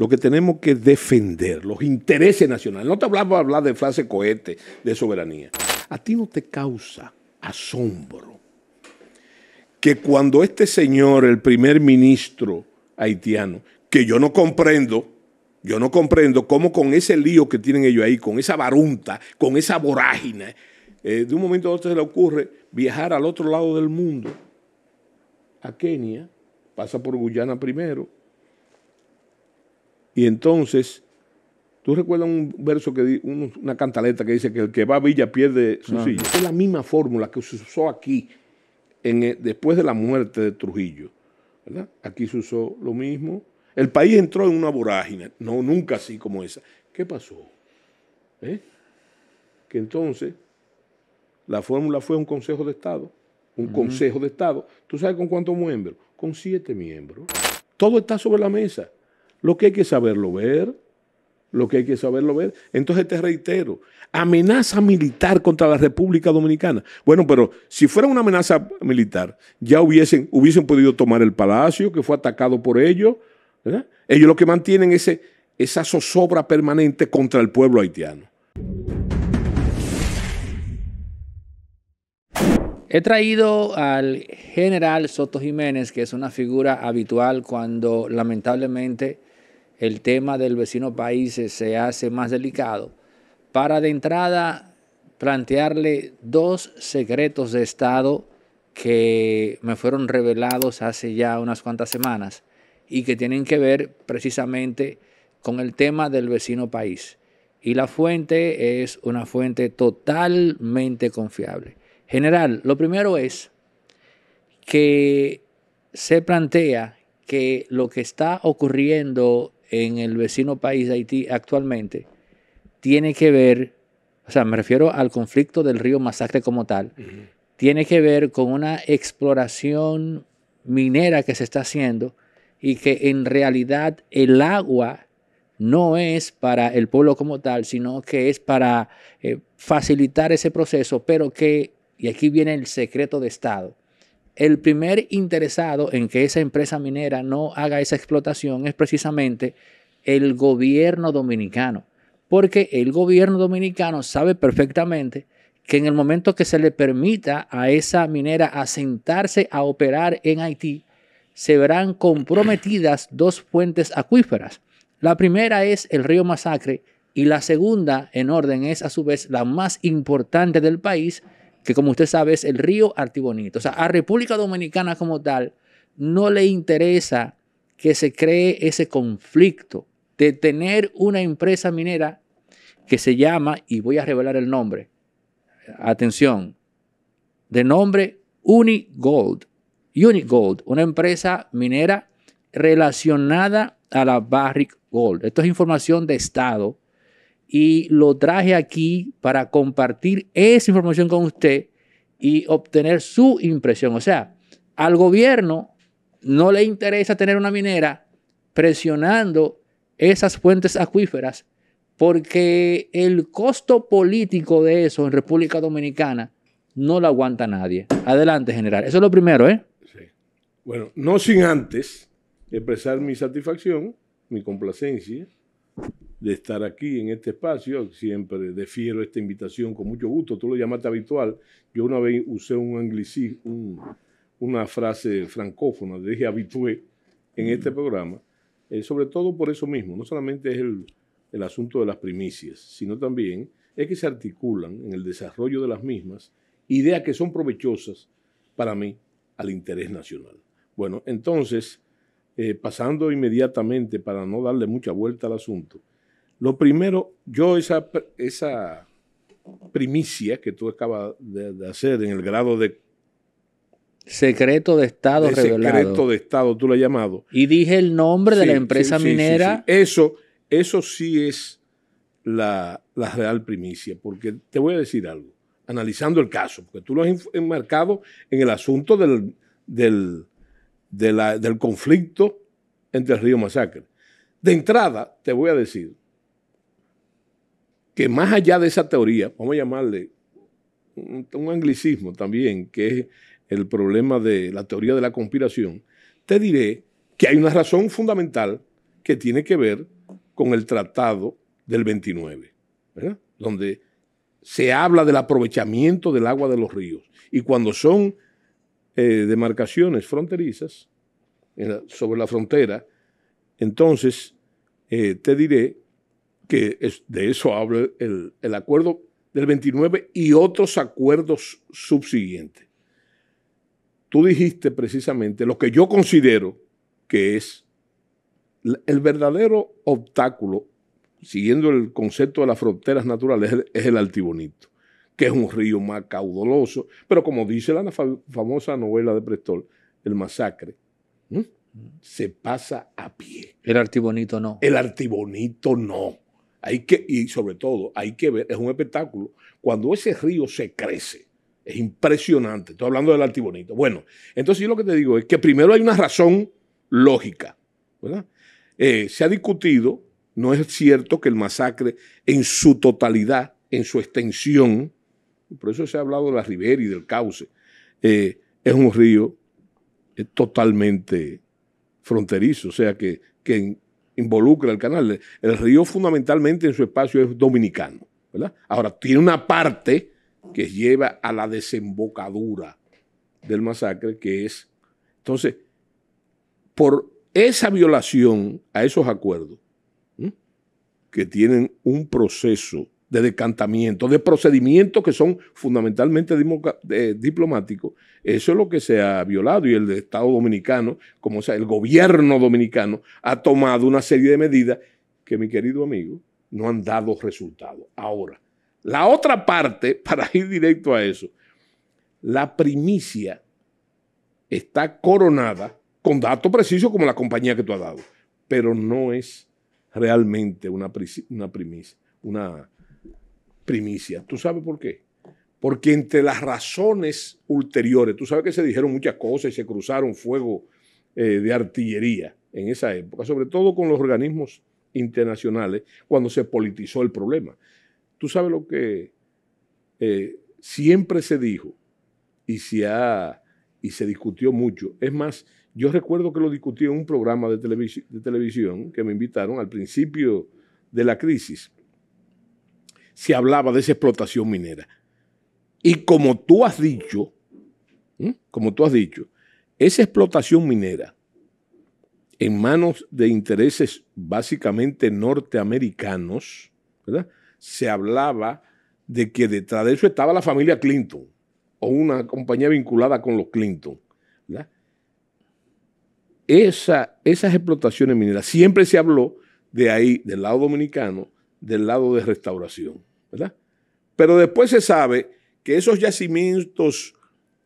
lo que tenemos que defender, los intereses nacionales. No te hablamos de hablar de frase cohete, de soberanía. A ti no te causa asombro que cuando este señor, el primer ministro haitiano, que yo no comprendo, yo no comprendo cómo con ese lío que tienen ellos ahí, con esa barunta, con esa vorágine, eh, de un momento a otro se le ocurre viajar al otro lado del mundo, a Kenia, pasa por Guyana primero, y entonces, ¿tú recuerdas un verso que una cantaleta que dice que el que va a Villa pierde su silla? Es la misma fórmula que se usó aquí después de la muerte de Trujillo. Aquí se usó lo mismo. El país entró en una vorágine, no, nunca así como esa. ¿Qué pasó? ¿Eh? Que entonces la fórmula fue un Consejo de Estado, un Consejo de Estado. ¿Tú sabes con cuántos miembros? Con siete miembros. Todo está sobre la mesa. Lo que hay que saberlo ver, lo que hay que saberlo ver. Entonces te reitero, amenaza militar contra la República Dominicana. Bueno, pero si fuera una amenaza militar, ya hubiesen, hubiesen podido tomar el palacio que fue atacado por ellos. Ellos lo que mantienen es esa zozobra permanente contra el pueblo haitiano. He traído al general Soto Jiménez, que es una figura habitual cuando lamentablemente el tema del vecino país se hace más delicado, para de entrada plantearle dos secretos de Estado que me fueron revelados hace ya unas cuantas semanas y que tienen que ver precisamente con el tema del vecino país. Y la fuente es una fuente totalmente confiable. General, lo primero es que se plantea que lo que está ocurriendo en el vecino país de Haití actualmente tiene que ver, o sea, me refiero al conflicto del río Masacre como tal, tiene que ver con una exploración minera que se está haciendo y que en realidad el agua no es para el pueblo como tal, sino que es para eh, facilitar ese proceso, pero que, y aquí viene el secreto de Estado, el primer interesado en que esa empresa minera no haga esa explotación es precisamente el gobierno dominicano, porque el gobierno dominicano sabe perfectamente que en el momento que se le permita a esa minera asentarse a operar en Haití, se verán comprometidas dos fuentes acuíferas. La primera es el río Masacre y la segunda, en orden, es a su vez la más importante del país, que como usted sabe es el río Artibonito. O sea, a República Dominicana como tal no le interesa que se cree ese conflicto de tener una empresa minera que se llama, y voy a revelar el nombre, atención, de nombre Unigold. Unigold, una empresa minera relacionada a la Barrick Gold. Esto es información de Estado y lo traje aquí para compartir esa información con usted y obtener su impresión. O sea, al gobierno no le interesa tener una minera presionando esas fuentes acuíferas porque el costo político de eso en República Dominicana no lo aguanta nadie. Adelante, general. Eso es lo primero, ¿eh? Sí. Bueno, no sin antes expresar mi satisfacción, mi complacencia de estar aquí en este espacio. Siempre defiero esta invitación con mucho gusto. Tú lo llamaste habitual. Yo una vez usé un anglicismo, una frase francófona, dije habitué en este mm. programa, eh, sobre todo por eso mismo. No solamente es el, el asunto de las primicias, sino también es que se articulan en el desarrollo de las mismas ideas que son provechosas para mí al interés nacional. Bueno, entonces, eh, pasando inmediatamente para no darle mucha vuelta al asunto, lo primero, yo esa, esa primicia que tú acabas de, hacer en el grado de... Secreto de Estado revelado. Secreto de Estado, tú lo has llamado. Y dije el nombre de la empresa minera. Eso, eso sí es la, real primicia, porque te voy a decir algo, analizando el caso, porque tú lo has enmarcado en el asunto del, del conflicto entre el Río Masacre. De entrada, te voy a decir, que más allá de esa teoría, vamos a llamarle un, anglicismo también, que es el problema de la teoría de la conspiración, te diré que hay una razón fundamental que tiene que ver con el tratado del 29, donde se habla del aprovechamiento del agua de los ríos. Y cuando son eh, demarcaciones fronterizas, sobre la frontera, entonces eh, te diré que es, de eso habla el, acuerdo del 29 y otros acuerdos subsiguientes. Tú dijiste precisamente lo que yo considero que es el verdadero obstáculo, siguiendo el concepto de las fronteras naturales, es el Altibonito, que es un río más caudaloso, pero como dice la famosa novela de Prestol, el masacre, se pasa a pie. El Altibonito no. El Altibonito no. Hay que, y sobre todo, hay que ver, es un espectáculo. Cuando ese río se crece, es impresionante. Estoy hablando del altibonito. Bueno, entonces yo lo que te digo es que primero hay una razón lógica. ¿verdad? Eh, se ha discutido, no es cierto que el masacre en su totalidad, en su extensión, por eso se ha hablado de la ribera y del cauce, eh, es un río eh, totalmente fronterizo, o sea que, que involucra el canal. El río fundamentalmente en su espacio es dominicano. ¿verdad? Ahora, tiene una parte que lleva a la desembocadura del masacre, que es... Entonces, por esa violación a esos acuerdos, que tienen un proceso de decantamiento, de procedimientos que son fundamentalmente diplomáticos. Eso es lo que se ha violado y el Estado dominicano, como sea, el gobierno dominicano, ha tomado una serie de medidas que, mi querido amigo, no han dado resultado. Ahora, la otra parte, para ir directo a eso, la primicia está coronada con datos precisos como la compañía que tú has dado, pero no es realmente una, una primicia, una ¿Tú sabes por qué? Porque entre las razones ulteriores, tú sabes que se dijeron muchas cosas y se cruzaron fuego eh, de artillería en esa época, sobre todo con los organismos internacionales, cuando se politizó el problema. Tú sabes lo que eh, siempre se dijo y se, discutió mucho. Es más, yo recuerdo que lo discutí en un programa de, de televisión que me invitaron al principio de la crisis se hablaba de esa explotación minera. Y como tú has dicho, como tú has dicho, esa explotación minera en manos de intereses básicamente norteamericanos, se hablaba de que detrás de eso estaba la familia Clinton o una compañía vinculada con los Clinton. esas explotaciones mineras, siempre se habló de ahí, del lado dominicano, del lado de restauración. ¿verdad? Pero después se sabe que esos yacimientos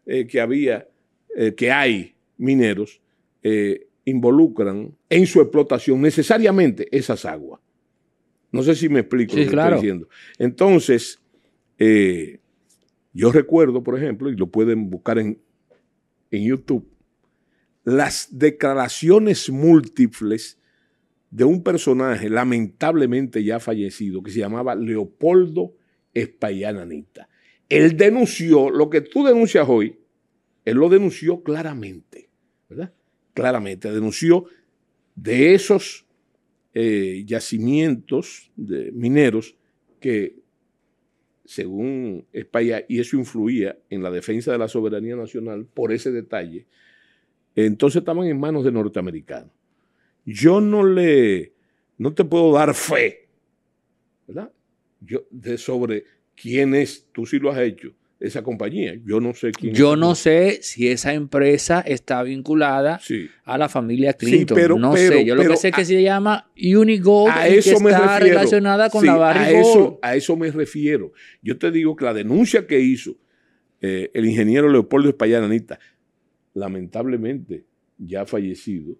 eh, que había, eh, que hay mineros, eh, involucran en su explotación necesariamente esas aguas. No sé si me explico lo que estoy diciendo. Entonces, yo recuerdo, por ejemplo, y lo pueden buscar en, en YouTube, las declaraciones múltiples de un personaje lamentablemente ya fallecido que se llamaba Leopoldo Nanita. Él denunció lo que tú denuncias hoy, él lo denunció claramente, ¿verdad? Claramente, denunció de esos eh, yacimientos de mineros que, según España, y eso influía en la defensa de la soberanía nacional por ese detalle, entonces estaban en manos de norteamericanos yo no le, no te puedo dar fe, ¿verdad? Yo, de sobre quién es, tú sí lo has hecho, esa compañía. Yo no sé quién. Yo no sé si esa empresa está vinculada a la familia Clinton. Sí, pero, no sé. Yo lo que sé es que se llama Unigold a eso me está refiero. relacionada con la A eso, a eso me refiero. Yo te digo que la denuncia que hizo eh, el ingeniero Leopoldo Espallaranita lamentablemente ya fallecido,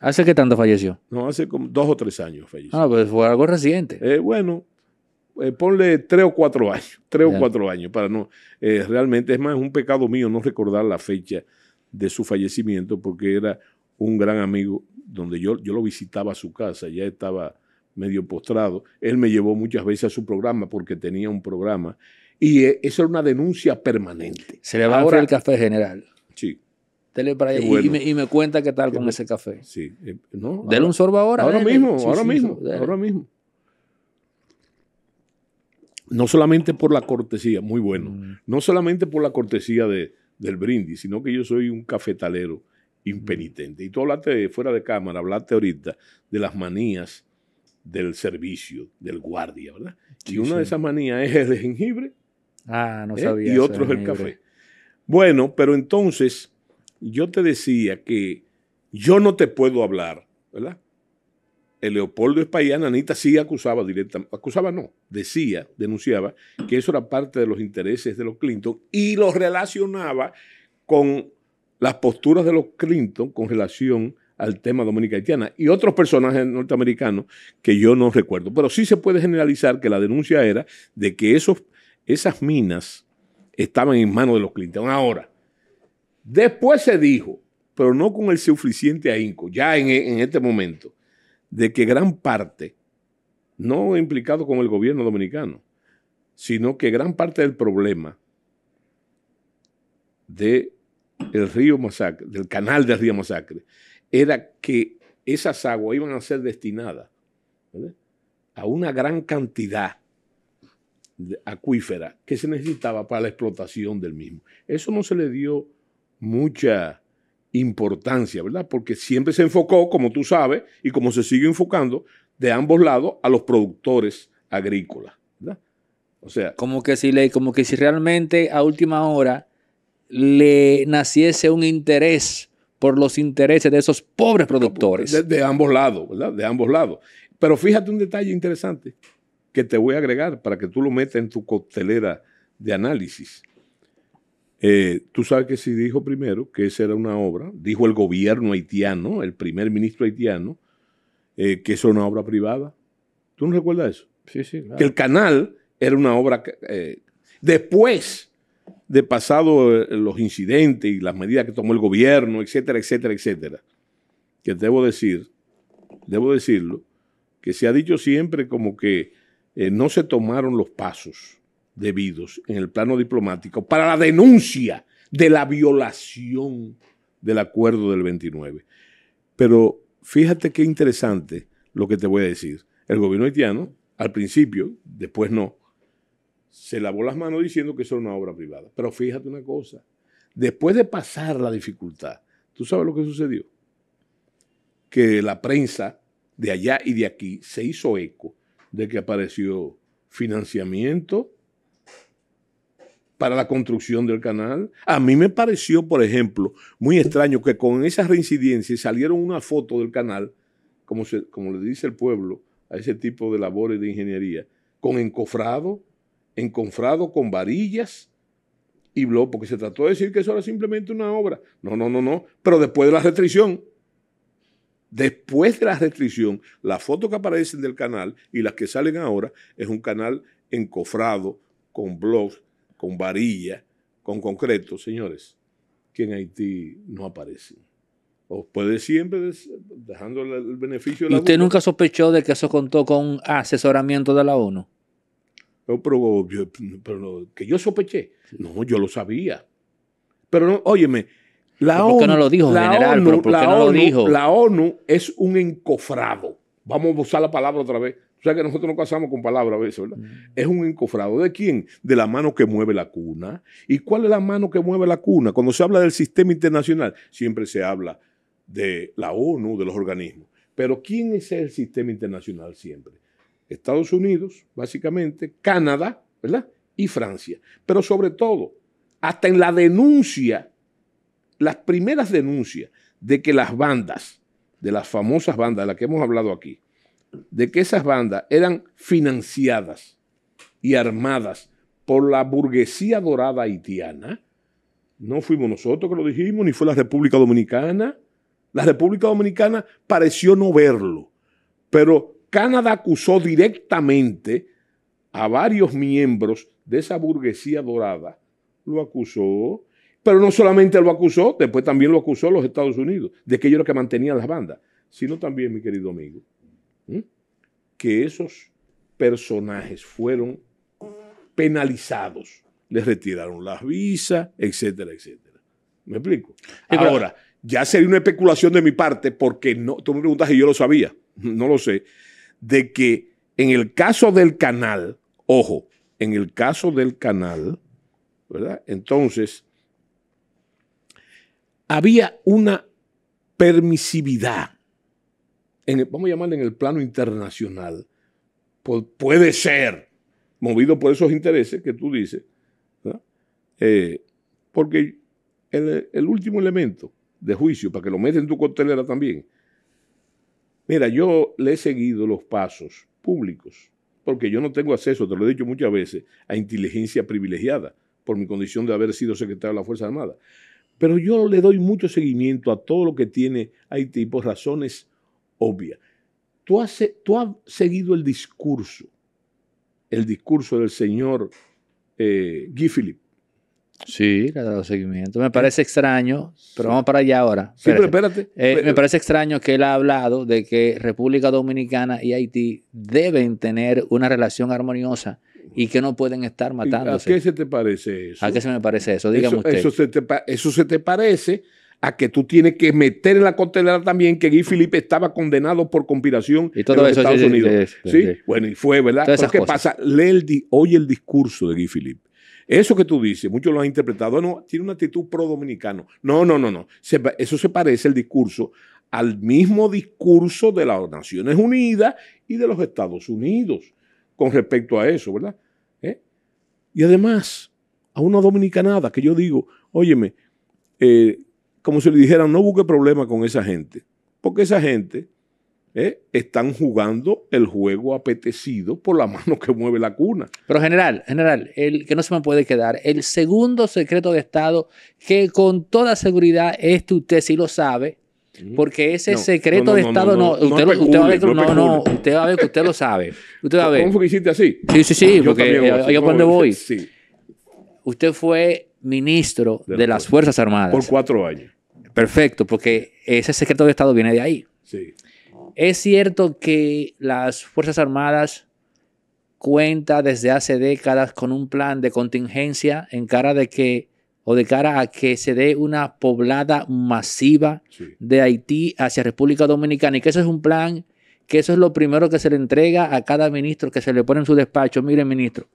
¿Hace qué tanto falleció? No, hace como dos o tres años falleció. Ah, pues fue algo reciente. Eh, bueno, eh, ponle tres o cuatro años, tres o cuatro años, para no, eh, realmente es más, es un pecado mío no recordar la fecha de su fallecimiento porque era un gran amigo donde yo, yo lo visitaba a su casa, ya estaba medio postrado. Él me llevó muchas veces a su programa porque tenía un programa y eh, eso era una denuncia permanente. Se le va Ahora, el café general. Sí y, me, cuenta qué tal con ese café. Sí. Eh, no, Dele un sorbo ahora. Ahora mismo, ahora mismo, ahora mismo. No solamente por la cortesía, muy bueno. Mm. No solamente por la cortesía de, del brindis, sino que yo soy un cafetalero impenitente. Y tú hablaste fuera de cámara, hablaste ahorita de las manías del servicio, del guardia, ¿verdad? y una de esas manías es el jengibre. Ah, no ¿eh? sabía. Y otro es el café. Bueno, pero entonces yo te decía que yo no te puedo hablar, ¿verdad? El Leopoldo Español, Anita sí acusaba directamente, acusaba no, decía, denunciaba que eso era parte de los intereses de los Clinton y lo relacionaba con las posturas de los Clinton con relación al tema dominica haitiana y otros personajes norteamericanos que yo no recuerdo. Pero sí se puede generalizar que la denuncia era de que esos, esas minas estaban en manos de los Clinton. Ahora, Después se dijo, pero no con el suficiente ahínco, ya e, en, este momento, de que gran parte, no implicado con el gobierno dominicano, sino que gran parte del problema de el río Masacre, del canal del río Masacre, era que esas aguas iban a ser destinadas a una gran cantidad de acuífera que se necesitaba para la explotación del mismo. Eso no se le dio mucha importancia, ¿verdad? Porque siempre se enfocó, como tú sabes, y como se sigue enfocando, de ambos lados a los productores agrícolas, ¿verdad? O sea. Como que si, le, como que si realmente a última hora le naciese un interés por los intereses de esos pobres productores. De, de, ambos lados, ¿verdad? De ambos lados. Pero fíjate un detalle interesante que te voy a agregar para que tú lo metas en tu coctelera de análisis. Eh, tú sabes que si dijo primero que esa era una obra, dijo el gobierno haitiano, el primer ministro haitiano, eh, que eso era una obra privada. ¿Tú no recuerdas eso? Sí, sí. Que el canal era una obra. Eh, después de pasado los incidentes y las medidas que tomó el gobierno, etcétera, etcétera, etcétera, que debo decir, debo decirlo, que se ha dicho siempre como que no se tomaron los pasos debidos en el plano diplomático para la denuncia de la violación del acuerdo del 29. Pero fíjate qué interesante lo que te voy a decir. El gobierno haitiano, al principio, después no, se lavó las manos diciendo que eso era una obra privada. Pero fíjate una cosa, después de pasar la dificultad, ¿tú sabes lo que sucedió? Que la prensa de allá y de aquí se hizo eco de que apareció financiamiento para la construcción del canal. A mí me pareció, por ejemplo, muy extraño que con esas reincidencias salieron una foto del canal, como, como le dice el pueblo a ese tipo de labores de ingeniería, con encofrado, encofrado con varillas y blog, porque se trató de decir que eso era simplemente una obra. No, no, no, no, pero después de la restricción. Después de la restricción, las fotos que aparecen del canal y las que salen ahora es un canal encofrado con blogs con varilla, con concreto, señores, que en Haití no aparecen. O puede siempre dejando el beneficio de la ¿Y usted nunca sospechó de que eso contó con asesoramiento de la ONU? pero, que yo sospeché. No, yo lo sabía. Pero no, óyeme, la ¿Por qué no lo dijo, general? dijo? La ONU es un encofrado. Vamos a usar la palabra otra vez. O sea que nosotros no casamos con palabras a veces, ¿verdad? Mm. Es un encofrado. ¿De quién? De la mano que mueve la cuna. ¿Y cuál es la mano que mueve la cuna? Cuando se habla del sistema internacional, siempre se habla de la ONU, de los organismos. Pero ¿quién es el sistema internacional siempre? Estados Unidos, básicamente, Canadá, ¿verdad? Y Francia. Pero sobre todo, hasta en la denuncia, las primeras denuncias de que las bandas, de las famosas bandas de las que hemos hablado aquí, de que esas bandas eran financiadas y armadas por la burguesía dorada haitiana, no fuimos nosotros que lo dijimos, ni fue la República Dominicana. La República Dominicana pareció no verlo, pero Canadá acusó directamente a varios miembros de esa burguesía dorada. Lo acusó, pero no solamente lo acusó, después también lo acusó los Estados Unidos, de que ellos eran que mantenían las bandas, sino también, mi querido amigo, que esos personajes fueron penalizados. Les retiraron las visas, etcétera, etcétera. ¿Me explico? Ahora, ya sería una especulación de mi parte, porque no, tú me preguntas y yo lo sabía, no lo sé, de que en el caso del canal, ojo, en el caso del canal, ¿verdad? Entonces, había una permisividad vamos a llamarle en el plano internacional, puede ser movido por esos intereses que tú dices, eh, porque el, último elemento de juicio, para que lo metas en tu coctelera también, mira, yo le he seguido los pasos públicos, porque yo no tengo acceso, te lo he dicho muchas veces, a inteligencia privilegiada por mi condición de haber sido secretario de la Fuerza Armada. Pero yo le doy mucho seguimiento a todo lo que tiene Haití por razones obvia. Tú has, seguido el discurso, el discurso del señor eh, Guy Philip. Sí, le ha dado seguimiento. Me parece extraño, pero vamos para allá ahora. Sí, pero espérate. Eh, me parece extraño que él ha hablado de que República Dominicana y Haití deben tener una relación armoniosa y que no pueden estar matándose. ¿A qué se te parece eso? ¿A qué se me parece eso? Dígame usted. eso se te parece a que tú tienes que meter en la costelera también que Guy Philippe estaba condenado por conspiración en los Estados Unidos. Sí, Bueno, y fue, ¿verdad? Porque ¿Qué pasa? oye el discurso de Guy Philippe. Eso que tú dices, muchos lo han interpretado, no, tiene una actitud pro-dominicano. No, no, no, no. eso se parece el discurso al mismo discurso de las Naciones Unidas y de los Estados Unidos con respecto a eso, ¿verdad? ¿Eh? Y además, a una dominicanada que yo digo, óyeme, eh, como si le dijeran, no busque problemas con esa gente, porque esa gente eh, están jugando el juego apetecido por la mano que mueve la cuna. Pero general, general, el que no se me puede quedar, el segundo secreto de Estado que con toda seguridad este usted sí lo sabe, mm. porque ese secreto de Estado no, usted, va a ver, no, no, usted va a ver que usted lo sabe. Usted va a ver. ¿Cómo fue que hiciste así? Sí, sí, sí, porque yo, eh, cuando voy. Usted fue ministro de las Fuerzas Armadas. Por cuatro años. Perfecto, porque ese secreto de Estado viene de ahí. Sí. Es cierto que las Fuerzas Armadas cuenta desde hace décadas con un plan de contingencia en cara de que o de cara a que se dé una poblada masiva de Haití hacia República Dominicana y que eso es un plan que eso es lo primero que se le entrega a cada ministro que se le pone en su despacho. Mire, ministro.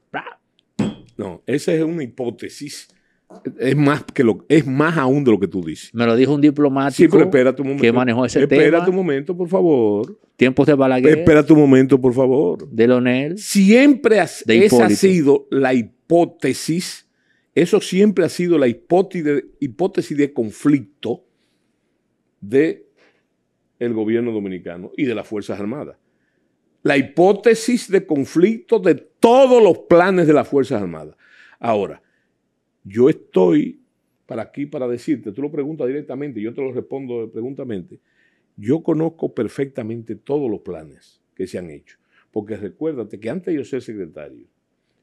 No, esa es una hipótesis es más que lo es más aún de lo que tú dices. Me lo dijo un diplomático que manejó ese tema. Espera tu momento, por favor. Tiempos de Balaguer. Espera tu momento, por favor. De Lonel. Siempre esa ha sido la hipótesis, eso siempre ha sido la hipótesis, hipótesis de conflicto de gobierno dominicano y de las Fuerzas Armadas. La hipótesis de conflicto de todos los planes de las Fuerzas Armadas. Ahora, yo estoy para aquí para decirte, tú lo preguntas directamente, yo te lo respondo preguntamente. Yo conozco perfectamente todos los planes que se han hecho, porque recuérdate que antes de yo ser secretario,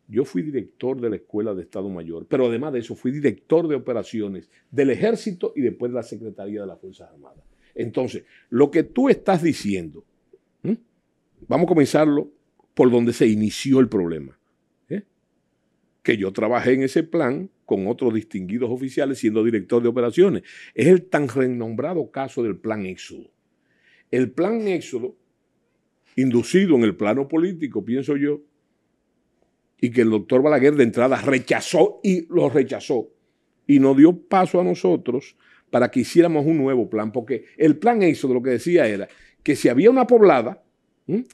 yo fui director de la Escuela de Estado Mayor, pero además de eso fui director de operaciones del Ejército y después de la Secretaría de las Fuerzas Armadas. Entonces, lo que tú estás diciendo, vamos a comenzarlo por donde se inició el problema. ¿eh? Que yo trabajé en ese plan con otros distinguidos oficiales siendo director de operaciones. Es el tan renombrado caso del Plan Éxodo. El Plan Éxodo, inducido en el plano político, pienso yo, y que el doctor Balaguer de entrada rechazó y lo rechazó, y no dio paso a nosotros para que hiciéramos un nuevo plan, porque el plan Éxodo lo que decía era que si había una poblada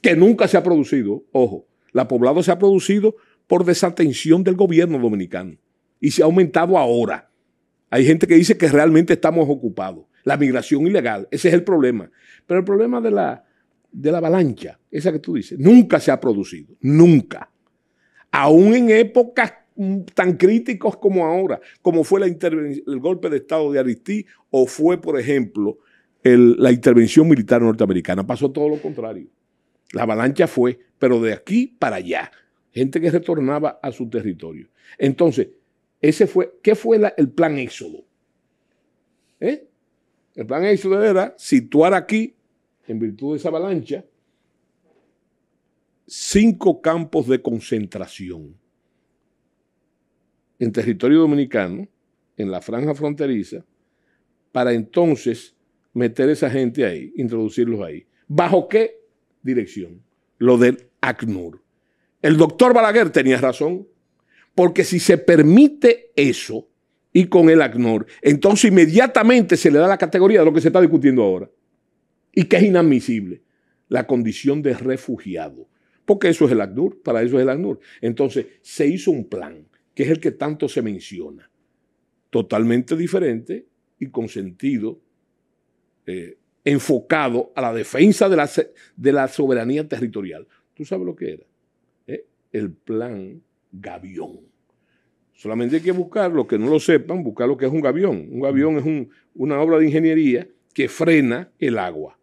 que nunca se ha producido, ojo, la poblada se ha producido por desatención del gobierno dominicano y se ha aumentado ahora. Hay gente que dice que realmente estamos ocupados. La migración ilegal, ese es el problema. Pero el problema de la, de la avalancha, esa que tú dices, nunca se ha producido, nunca. Aún en épocas mm, tan críticas como ahora, como fue el golpe de Estado de Aristí o fue, por ejemplo, la intervención militar norteamericana. Pasó todo lo contrario. La avalancha fue, pero de aquí para allá. Gente que retornaba a su territorio. Entonces, ese fue, ¿Qué fue el plan Éxodo? ¿Eh? El plan Éxodo era situar aquí, en virtud de esa avalancha, cinco campos de concentración en territorio dominicano, en la franja fronteriza, para entonces meter esa gente ahí, introducirlos ahí. ¿Bajo qué dirección? Lo del ACNUR. El doctor Balaguer tenía razón. Porque si se permite eso y con el ACNUR, entonces inmediatamente se le da la categoría de lo que se está discutiendo ahora. Y que es inadmisible, la condición de refugiado. Porque eso es el ACNUR, para eso es el ACNUR. Entonces se hizo un plan, que es el que tanto se menciona, totalmente diferente y con sentido eh, enfocado a la defensa de la, soberanía territorial. ¿Tú sabes lo que era? Eh, el plan Gavión. Solamente hay que buscar, los que no lo sepan, buscar lo que es un gavión. Un gavión es una obra de ingeniería que frena el agua.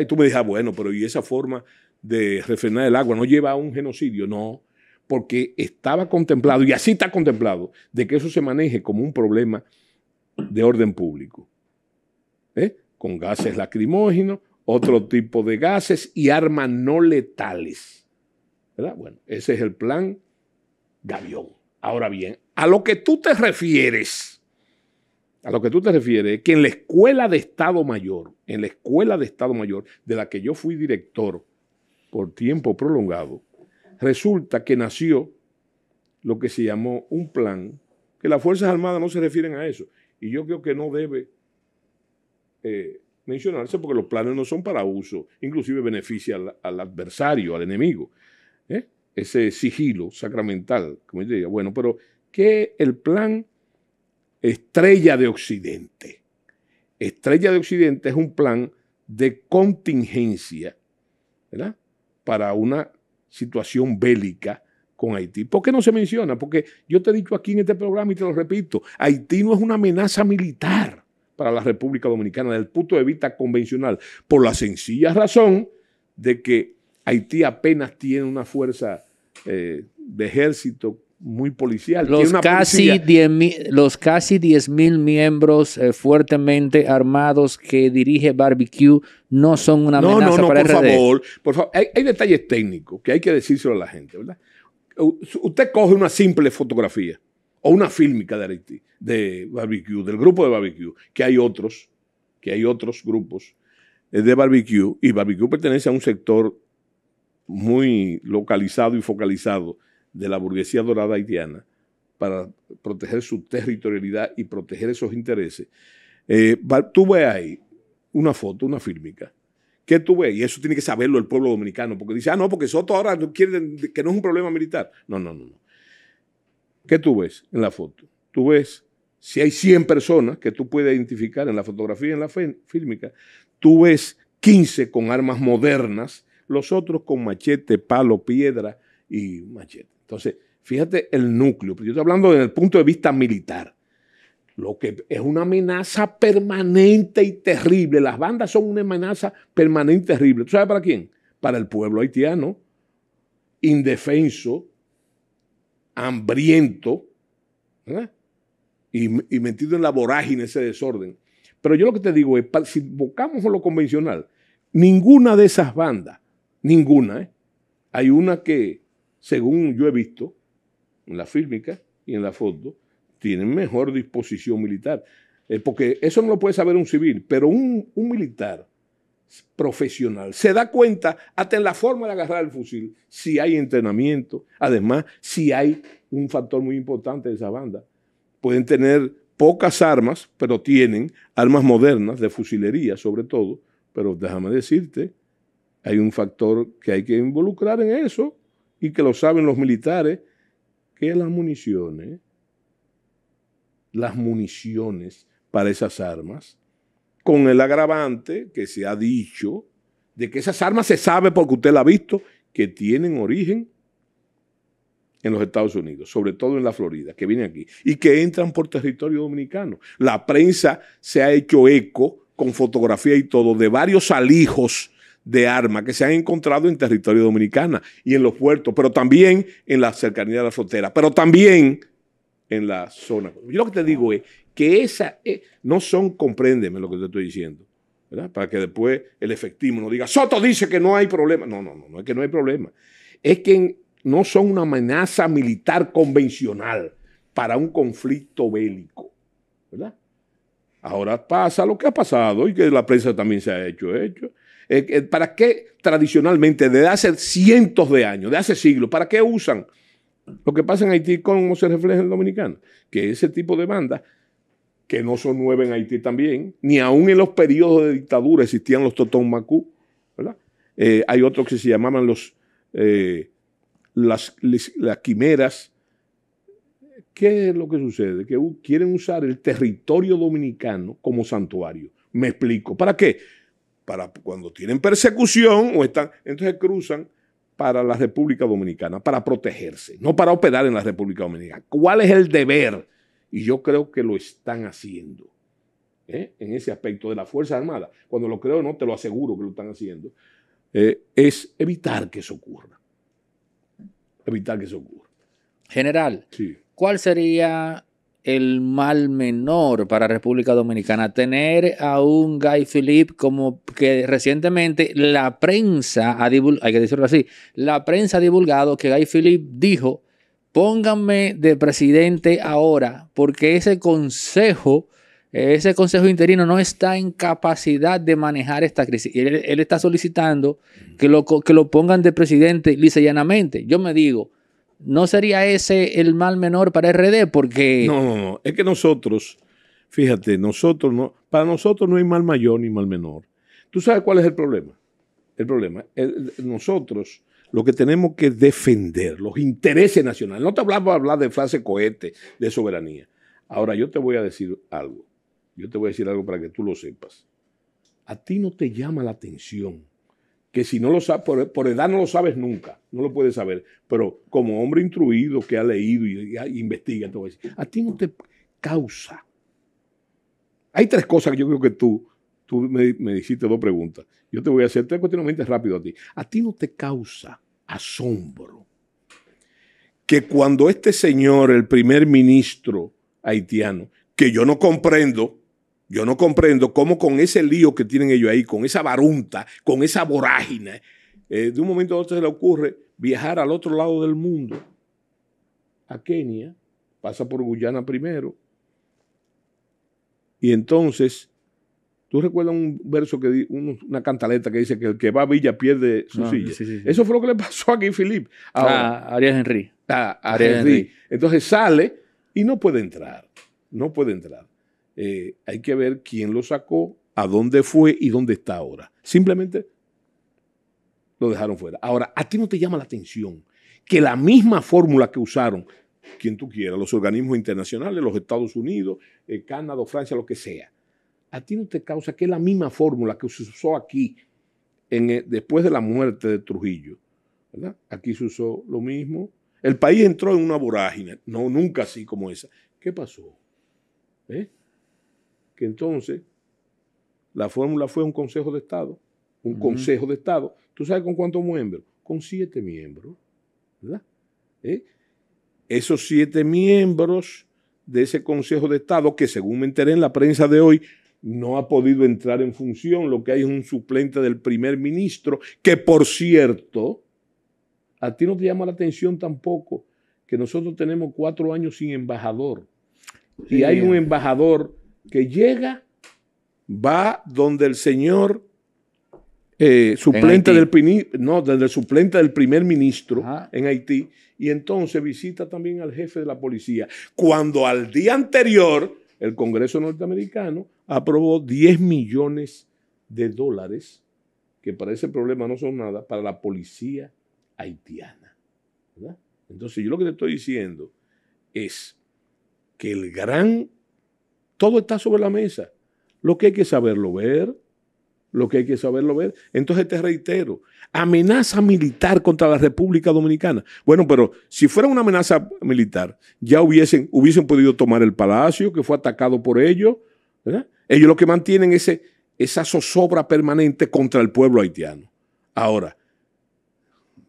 Y tú me dices, bueno, pero ¿y esa forma de refrenar el agua no lleva a un genocidio? No, porque estaba contemplado, y así está contemplado, de que eso se maneje como un problema de orden público. ¿eh? Con gases lacrimógenos, otro tipo de gases y armas no letales. Bueno, ese es el plan Gavión. Ahora bien, a lo que tú te refieres, a lo que tú te refieres, que en la escuela de Estado Mayor, en la escuela de Estado Mayor, de la que yo fui director por tiempo prolongado, resulta que nació lo que se llamó un plan, que las Fuerzas Armadas no se refieren a eso. Y yo creo que no debe eh, mencionarse porque los planes no son para uso, inclusive beneficia al, adversario, al enemigo. ¿eh? Ese sigilo sacramental, como yo diría. Bueno, pero que el plan Estrella de Occidente. Estrella de Occidente es un plan de contingencia para una situación bélica con Haití. ¿Por qué no se menciona? Porque yo te he dicho aquí en este programa y te lo repito, Haití no es una amenaza militar para la República Dominicana desde el punto de vista convencional, por la sencilla razón de que Haití apenas tiene una fuerza eh, de ejército muy policial. Los casi, diez mil, los casi 10.000 miembros eh, fuertemente armados que dirige Barbecue no son una amenaza no, no, no, para por Favor, por favor, hay, detalles técnicos que hay que decírselo a la gente, ¿verdad? Usted coge una simple fotografía o una fílmica de, de Barbecue, del grupo de Barbecue, que hay otros, que hay otros grupos eh, de Barbecue, y Barbecue pertenece a un sector muy localizado y focalizado de la burguesía dorada haitiana para proteger su territorialidad y proteger esos intereses. Eh, tú ves ahí una foto, una fílmica. ¿Qué tú ves? Y eso tiene que saberlo el pueblo dominicano, porque dice, ah, no, porque Soto ahora quiere que no es un problema militar. No, no, no, no. ¿Qué tú ves en la foto? Tú ves, si hay 100 personas que tú puedes identificar en la fotografía, en la fílmica, tú ves 15 con armas modernas, los otros con machete, palo, piedra y machete. Entonces, fíjate el núcleo, yo estoy hablando desde el punto de vista militar. Lo que es una amenaza permanente y terrible. Las bandas son una amenaza permanente y terrible. ¿Tú sabes para quién? Para el pueblo haitiano, indefenso, hambriento, Y, metido en la vorágine ese desorden. Pero yo lo que te digo es, si buscamos lo convencional, ninguna de esas bandas, ninguna, ¿eh? hay una que según yo he visto en la fílmica y en la foto, tienen mejor disposición militar. Eh, porque eso no lo puede saber un civil, pero un, un militar profesional. Se da cuenta hasta en la forma de agarrar el fusil, si hay entrenamiento, además, si hay un factor muy importante de esa banda. Pueden tener pocas armas, pero tienen armas modernas, de fusilería sobre todo, pero déjame decirte, hay un factor que hay que involucrar en eso, y que lo saben los militares, que las municiones, las municiones para esas armas, con el agravante que se ha dicho de que esas armas se sabe porque usted la ha visto, que tienen origen en los Estados Unidos, sobre todo en la Florida, que vienen aquí y que entran por territorio dominicano. La prensa se ha hecho eco con fotografía y todo de varios alijos de armas que se han encontrado en territorio dominicano y en los puertos, pero también en la cercanía de la frontera, pero también en la zona. Yo lo que te digo es que esa eh, no son, compréndeme lo que te estoy diciendo, ¿verdad? Para que después el efectivo no diga, Soto dice que no hay problema. No, no, no, no es que no hay problema. Es que no son una amenaza militar convencional para un conflicto bélico, ¿verdad? Ahora pasa lo que ha pasado y que la prensa también se ha hecho, hecho eh, eh, ¿para qué tradicionalmente, desde hace cientos de años, de hace siglos, para qué usan lo que pasa en Haití, como se refleja en el dominicano? Que ese tipo de bandas, que no son nueve en Haití también, ni aún en los periodos de dictadura existían los Totón Macú, eh, hay otros que se llamaban los, las, las quimeras, ¿qué es lo que sucede? Que quieren usar el territorio dominicano como santuario. Me explico. ¿Para qué? para cuando tienen persecución o están, entonces cruzan para la República Dominicana, para protegerse, no para operar en la República Dominicana. ¿Cuál es el deber? Y yo creo que lo están haciendo. ¿eh? En ese aspecto de la Fuerza Armada. cuando lo creo no, te lo aseguro que lo están haciendo, eh, es evitar que eso ocurra. Evitar que eso ocurra. General, sí. ¿cuál sería el mal menor para República Dominicana. Tener a un Guy Philip como que recientemente la prensa ha divulgado, hay que decirlo así, la prensa ha divulgado que Guy Philip dijo, pónganme de presidente ahora, porque ese consejo, ese consejo interino no está en capacidad de manejar esta crisis. Él, él está solicitando que lo, que lo pongan de presidente lisa llanamente. Yo me digo, ¿no sería ese el mal menor para RD? Porque... No, no, no. Es que nosotros, fíjate, nosotros no, para nosotros no hay mal mayor ni mal menor. ¿Tú sabes cuál es el problema? El problema, nosotros lo que tenemos que defender, los intereses nacionales. No te hablamos hablar de frase cohete, de soberanía. Ahora yo te voy a decir algo. Yo te voy a decir algo para que tú lo sepas. A ti no te llama la atención que si no lo sabes, por, edad no lo sabes nunca, no lo puedes saber, pero como hombre instruido que ha leído y, investiga, todo a ti no te causa. Hay tres cosas que yo creo que tú, tú me, me hiciste dos preguntas. Yo te voy a hacer tres continuamente rápido a ti. A ti no te causa asombro que cuando este señor, el primer ministro haitiano, que yo no comprendo, yo no comprendo cómo con ese lío que tienen ellos ahí, con esa barunta, con esa vorágine, eh, de un momento a otro se le ocurre viajar al otro lado del mundo, a Kenia, pasa por Guyana primero, y entonces, ¿tú recuerdas un verso que una cantaleta que dice que el que va a Villa pierde su silla? Eso fue lo que le pasó aquí Philip, ah, a, a Arias Henry. A, Arias Henry. Entonces sale y no puede entrar, no puede entrar. Eh, hay que ver quién lo sacó, a dónde fue y dónde está ahora. Simplemente lo dejaron fuera. Ahora, a ti no te llama la atención que la misma fórmula que usaron, quien tú quieras, los organismos internacionales, los Estados Unidos, eh, Canadá, Francia, lo que sea, a ti no te causa que la misma fórmula que se usó aquí eh, después de la muerte de Trujillo, ¿verdad? Aquí se usó lo mismo. El país entró en una vorágine, no nunca así como esa. ¿Qué pasó? ¿Eh? que entonces la fórmula fue un Consejo de Estado, un Consejo de Estado. ¿Tú sabes con cuántos miembros? Con siete miembros, ¿Eh? Esos siete miembros de ese Consejo de Estado, que según me enteré en la prensa de hoy, no ha podido entrar en función, lo que hay es un suplente del primer ministro, que por cierto, a ti no te llama la atención tampoco que nosotros tenemos cuatro años sin embajador. y hay un embajador que llega, va donde el señor eh, suplente del no, del primer ministro en Haití, y entonces visita también al jefe de la policía. Cuando al día anterior el Congreso norteamericano aprobó 10 millones de dólares, que para ese problema no son nada, para la policía haitiana. Entonces yo lo que te estoy diciendo es que el gran todo está sobre la mesa. Lo que hay que saberlo ver, lo que hay que saberlo ver. Entonces te reitero, amenaza militar contra la República Dominicana. Bueno, pero si fuera una amenaza militar, ya hubiesen, hubiesen podido tomar el palacio que fue atacado por ellos. Ellos lo que mantienen es esa zozobra permanente contra el pueblo haitiano. Ahora,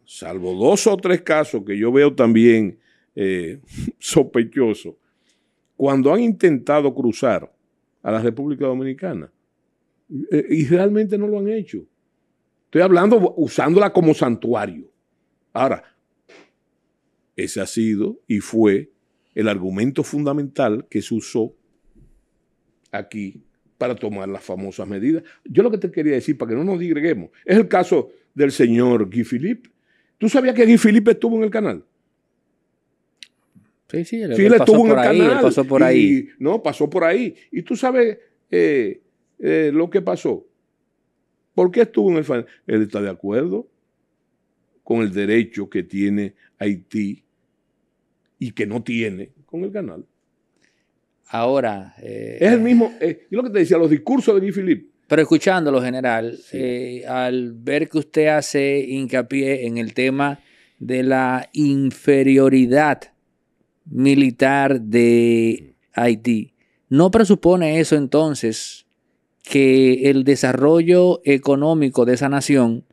salvo dos o tres casos que yo veo también eh, sospechosos, cuando han intentado cruzar a la República Dominicana. Eh, y realmente no lo han hecho. Estoy hablando usándola como santuario. Ahora, ese ha sido y fue el argumento fundamental que se usó aquí para tomar las famosas medidas. Yo lo que te quería decir, para que no nos digreguemos, es el caso del señor Guy Philippe. ¿Tú sabías que Guy Philippe estuvo en el canal? Sí, sí, ahí, canal, pasó por ahí. no, pasó por ahí. Y tú sabes eh, eh, lo que pasó. ¿Por qué estuvo en el Él está de acuerdo con el derecho que tiene Haití y que no tiene con el canal. Ahora. es el eh, mismo. lo que te decía, los discursos de Guy Philippe. Pero escuchándolo, general, al ver que usted hace hincapié en el tema de la inferioridad militar de Haití. ¿No presupone eso entonces que el desarrollo económico de esa nación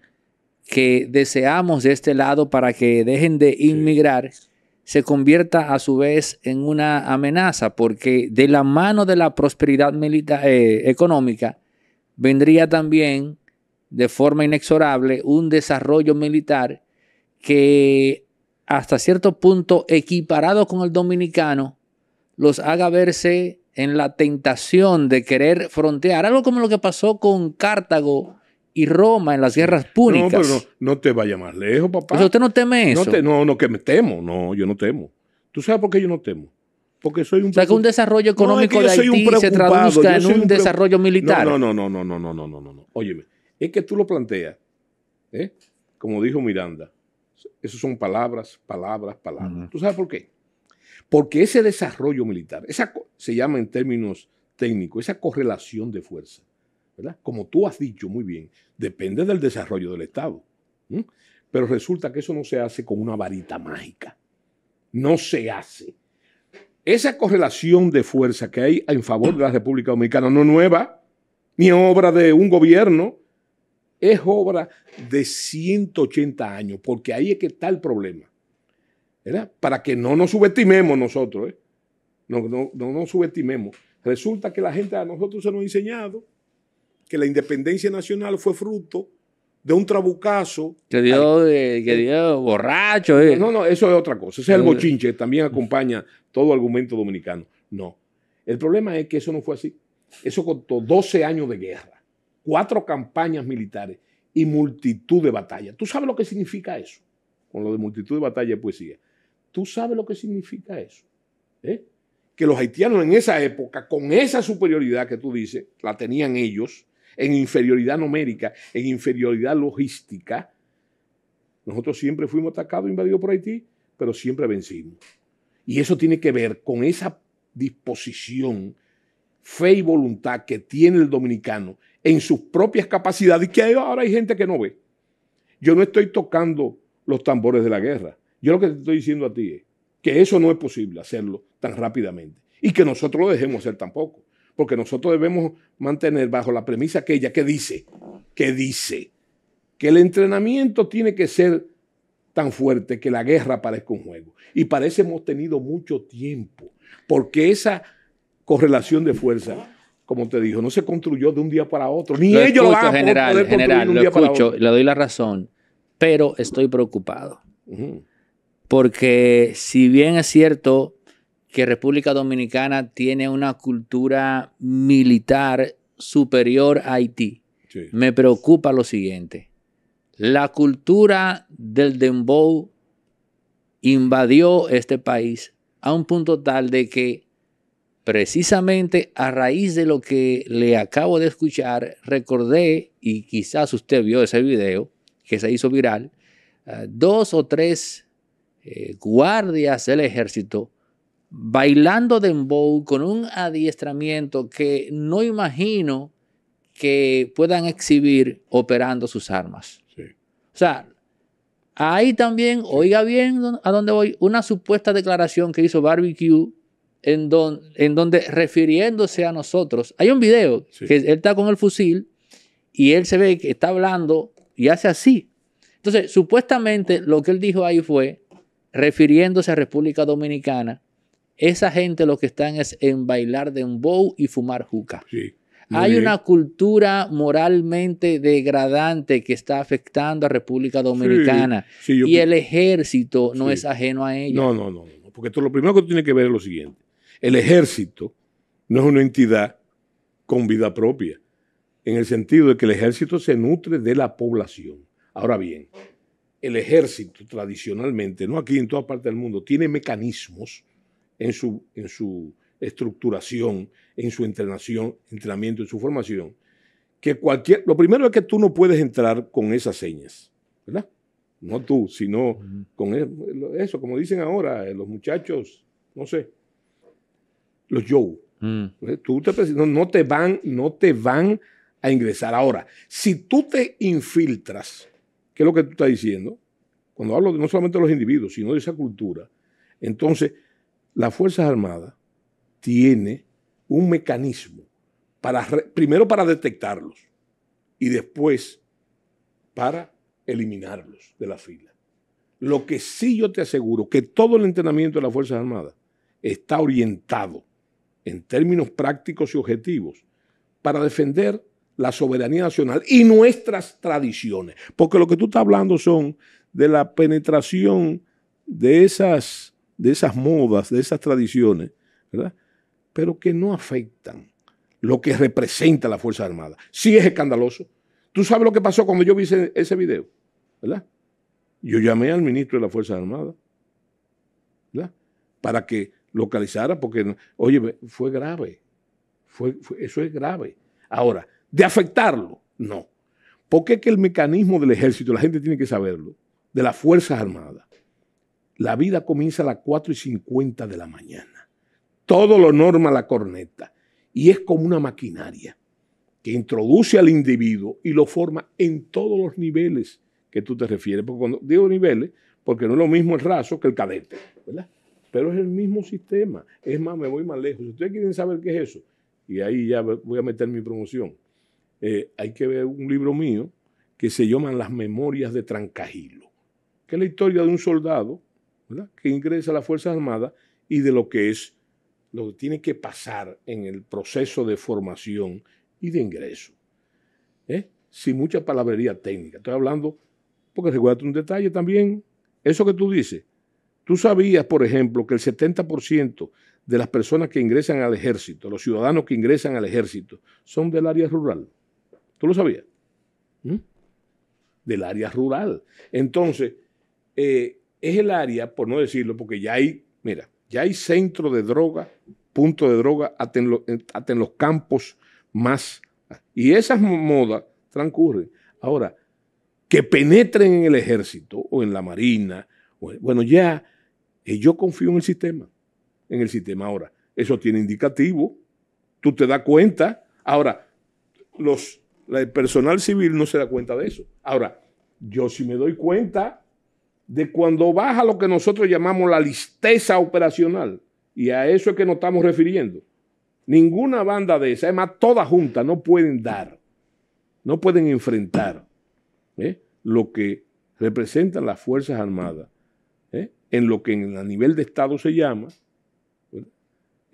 que deseamos de este lado para que dejen de inmigrar se convierta a su vez en una amenaza? Porque de la mano de la prosperidad eh, económica vendría también de forma inexorable un desarrollo militar que hasta cierto punto equiparado con el dominicano, los haga verse en la tentación de querer frontear. Algo como lo que pasó con Cartago y Roma en las guerras púnicas. No, pero no, te vaya más lejos, papá. Pero usted no teme eso. No, no, que me temo. No, yo no temo. ¿Tú sabes por qué yo no temo? Porque soy un. O sea, que un desarrollo económico de Haití se traduzca en un, desarrollo militar. No, no, no, no, no, no, no, no, no, no. Óyeme, es que tú lo planteas, ¿eh? como dijo Miranda, eso son palabras, palabras, palabras. ¿Tú sabes por qué? Porque ese desarrollo militar, esa se llama en términos técnicos, esa correlación de fuerza, ¿verdad? Como tú has dicho muy bien, depende del desarrollo del Estado. Pero resulta que eso no se hace con una varita mágica. No se hace. Esa correlación de fuerza que hay en favor de la República Dominicana no es nueva, ni obra de un gobierno, es obra de 180 años, porque ahí es que está el problema. Para que no nos subestimemos nosotros, ¿eh? no, nos subestimemos. Resulta que la gente a nosotros se nos ha enseñado que la independencia nacional fue fruto de un trabucazo. Que dio, eh, borracho. Eh. No, no, eso es otra cosa. Ese es el bochinche, también acompaña todo argumento dominicano. No. El problema es que eso no fue así. Eso contó 12 años de guerra cuatro campañas militares y multitud de batallas. ¿Tú sabes lo que significa eso? Con lo de multitud de batallas de poesía. ¿Tú sabes lo que significa eso? ¿Eh? Que los haitianos en esa época, con esa superioridad que tú dices, la tenían ellos, en inferioridad numérica, en inferioridad logística. Nosotros siempre fuimos atacados, invadidos por Haití, pero siempre vencimos. Y eso tiene que ver con esa disposición, fe y voluntad que tiene el dominicano en sus propias capacidades, y que ahora hay gente que no ve. Yo no estoy tocando los tambores de la guerra. Yo lo que te estoy diciendo a ti es que eso no es posible hacerlo tan rápidamente y que nosotros lo dejemos hacer tampoco, porque nosotros debemos mantener bajo la premisa aquella que dice, que dice que el entrenamiento tiene que ser tan fuerte que la guerra parezca un juego. Y parece hemos tenido mucho tiempo, porque esa correlación de fuerza como te dijo, no se construyó de un día para otro. Ni ellos lo van a general, general, lo escucho, le doy la razón, pero estoy preocupado. Porque si bien es cierto que República Dominicana tiene una cultura militar superior a Haití, me preocupa lo siguiente. La cultura del dembow invadió este país a un punto tal de que precisamente a raíz de lo que le acabo de escuchar, recordé, y quizás usted vio ese video que se hizo viral, eh, dos o tres eh, guardias del ejército bailando dembow con un adiestramiento que no imagino que puedan exhibir operando sus armas. O sea, ahí también, oiga bien a dónde voy, una supuesta declaración que hizo Barbecue en, en donde refiriéndose a nosotros, hay un video que él está con el fusil y él se ve que está hablando y hace así. Entonces, supuestamente lo que él dijo ahí fue, refiriéndose a República Dominicana, esa gente lo que están es en bailar de un bow y fumar juca. Hay una cultura moralmente degradante que está afectando a República Dominicana y el ejército no es ajeno a ella. No, no, no, porque tú, lo primero que tú tienes que ver es lo siguiente. El ejército no es una entidad con vida propia, en el sentido de que el ejército se nutre de la población. Ahora bien, el ejército tradicionalmente, no aquí en toda parte del mundo, tiene mecanismos en su, en su estructuración, en su entrenación, entrenamiento, en su formación, que cualquier, lo primero es que tú no puedes entrar con esas señas, ¿verdad? No tú, sino con e, eso, como dicen ahora eh, los muchachos, no sé, los yo, mm. Tú te, no, te van, no te van a ingresar. Ahora, si tú te infiltras, que es lo que tú estás diciendo, cuando hablo no solamente de los individuos, sino de esa cultura, entonces las Fuerzas Armadas tiene un mecanismo para, primero para detectarlos y después para eliminarlos de la fila. Lo que sí yo te aseguro, que todo el entrenamiento de las Fuerzas Armadas está orientado en términos prácticos y objetivos para defender la soberanía nacional y nuestras tradiciones. Porque lo que tú estás hablando son de la penetración de esas, de esas modas, de esas tradiciones, ¿verdad? pero que no afectan lo que representa la Fuerza Armada. Sí es escandaloso. Tú sabes lo que pasó cuando yo vi ese, ese video, ¿verdad? Yo llamé al ministro de la Fuerza Armada, ¿verdad? Para que localizara, porque, oye, fue grave. Fue, eso es grave. Ahora, de afectarlo, no. Porque es que el mecanismo del ejército, la gente tiene que saberlo, de las Fuerzas Armadas, la vida comienza a las 4 y 50 de la mañana. Todo lo norma la corneta. Y es como una maquinaria que introduce al individuo y lo forma en todos los niveles que tú te refieres. Porque cuando digo niveles, porque no es lo mismo el raso que el cadete, ¿verdad? Pero es el mismo sistema. Es más, me voy más lejos. Si ustedes quieren saber qué es eso, y ahí ya voy a meter mi promoción, eh, hay que ver un libro mío que se llama Las Memorias de Trancajilo que es la historia de un soldado que ingresa a las Fuerzas Armadas y de lo que es, lo que tiene que pasar en el proceso de formación y de ingreso. ¿Eh? Sin mucha palabrería técnica. Estoy hablando, porque recuérdate un detalle también, eso que tú dices, Tú sabías, por ejemplo, que el 70% de las personas que ingresan al ejército, los ciudadanos que ingresan al ejército, son del área rural. ¿Tú lo sabías? ¿Mm? Del área rural. Entonces, eh, es el área, por no decirlo, porque ya hay, mira, ya hay centro de droga, punto de droga, hasta en los campos más. Y esas modas transcurren. Ahora, que penetren en el ejército o en la marina, bueno, ya yo confío en el sistema, en el sistema ahora. Eso tiene indicativo, tú te das cuenta. Ahora, los, el personal civil no se da cuenta de eso. Ahora, yo sí me doy cuenta de cuando baja lo que nosotros llamamos la listeza operacional, y a eso es que nos estamos refiriendo. Ninguna banda de esa, además todas juntas, no pueden dar, no pueden enfrentar ¿eh? lo que representan las Fuerzas Armadas ¿eh? en lo que a nivel de Estado se llama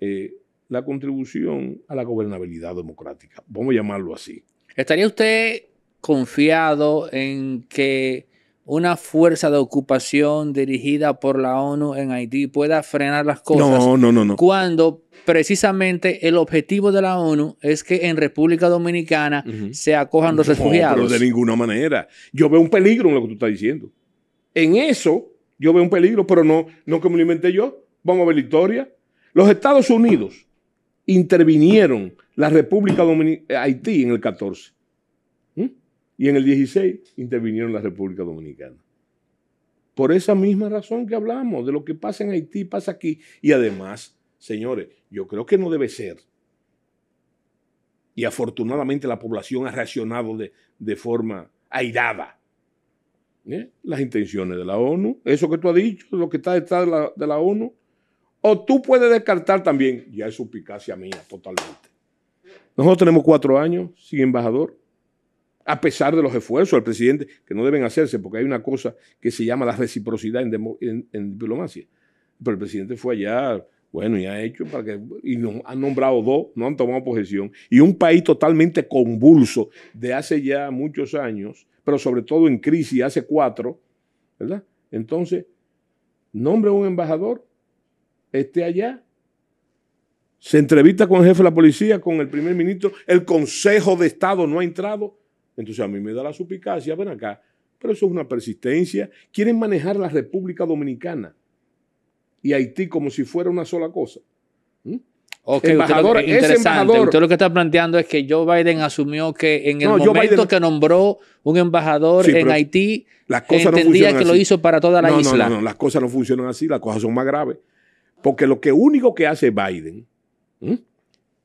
eh, la contribución a la gobernabilidad democrática. Vamos a llamarlo así. ¿Estaría usted confiado en que una fuerza de ocupación dirigida por la ONU en Haití pueda frenar las cosas. No, no, no, no. Cuando precisamente el objetivo de la ONU es que en República Dominicana se acojan los refugiados. Pero de ninguna manera. Yo veo un peligro en lo que tú estás diciendo. En eso yo veo un peligro, pero no, no que me lo inventé yo. Vamos a ver la historia. Los Estados Unidos intervinieron la República Dominicana, eh, Haití en el 14. ¿Mm? Y en el 16 intervinieron la República Dominicana. Por esa misma razón que hablamos de lo que pasa en Haití, pasa aquí. Y además, señores, yo creo que no debe ser. Y afortunadamente la población ha reaccionado de, de forma airada ¿Eh? las intenciones de la ONU, eso que tú has dicho, lo que está detrás de la, ONU, o tú puedes descartar también, ya es picacia mía totalmente. Nosotros tenemos cuatro años sin embajador, a pesar de los esfuerzos del presidente, que no deben hacerse, porque hay una cosa que se llama la reciprocidad en, diplomacia. Pero el presidente fue allá, bueno, y ha hecho para que. Y han nombrado dos, no han tomado posesión. Y un país totalmente convulso de hace ya muchos años, pero sobre todo en crisis, hace cuatro, ¿verdad? Entonces, nombre a un embajador, esté allá, se entrevista con el jefe de la policía, con el primer ministro, el Consejo de Estado no ha entrado, entonces a mí me da la supicacia, ven acá, pero eso es una persistencia, quieren manejar la República Dominicana y Haití como si fuera una sola cosa. Ok, embajador, interesante. usted lo que está planteando es que Joe Biden asumió que en el momento que nombró un embajador en Haití, las cosas entendía que lo hizo para toda la isla. No, no, las cosas no funcionan así, las cosas son más graves. Porque lo que único que hace Biden